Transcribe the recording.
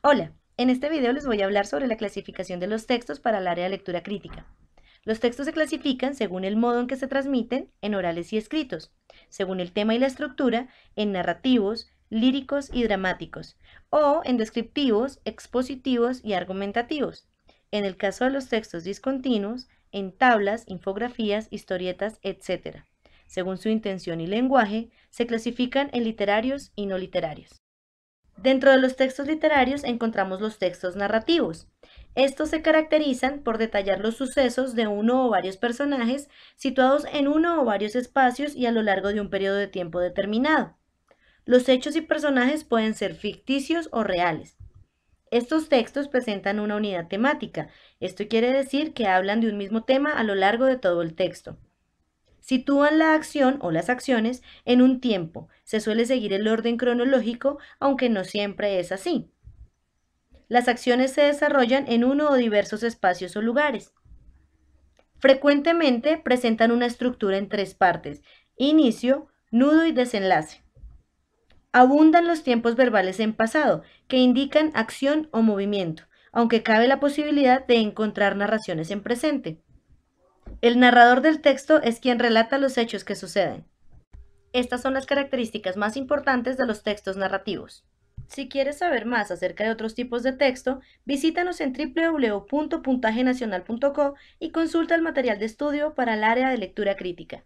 Hola, en este video les voy a hablar sobre la clasificación de los textos para el área de lectura crítica. Los textos se clasifican según el modo en que se transmiten en orales y escritos, según el tema y la estructura en narrativos, líricos y dramáticos, o en descriptivos, expositivos y argumentativos. En el caso de los textos discontinuos, en tablas, infografías, historietas, etc. Según su intención y lenguaje, se clasifican en literarios y no literarios. Dentro de los textos literarios encontramos los textos narrativos. Estos se caracterizan por detallar los sucesos de uno o varios personajes situados en uno o varios espacios y a lo largo de un periodo de tiempo determinado. Los hechos y personajes pueden ser ficticios o reales. Estos textos presentan una unidad temática. Esto quiere decir que hablan de un mismo tema a lo largo de todo el texto. Sitúan la acción o las acciones en un tiempo. Se suele seguir el orden cronológico, aunque no siempre es así. Las acciones se desarrollan en uno o diversos espacios o lugares. Frecuentemente presentan una estructura en tres partes, inicio, nudo y desenlace. Abundan los tiempos verbales en pasado, que indican acción o movimiento, aunque cabe la posibilidad de encontrar narraciones en presente. El narrador del texto es quien relata los hechos que suceden. Estas son las características más importantes de los textos narrativos. Si quieres saber más acerca de otros tipos de texto, visítanos en www.puntajenacional.co y consulta el material de estudio para el área de lectura crítica.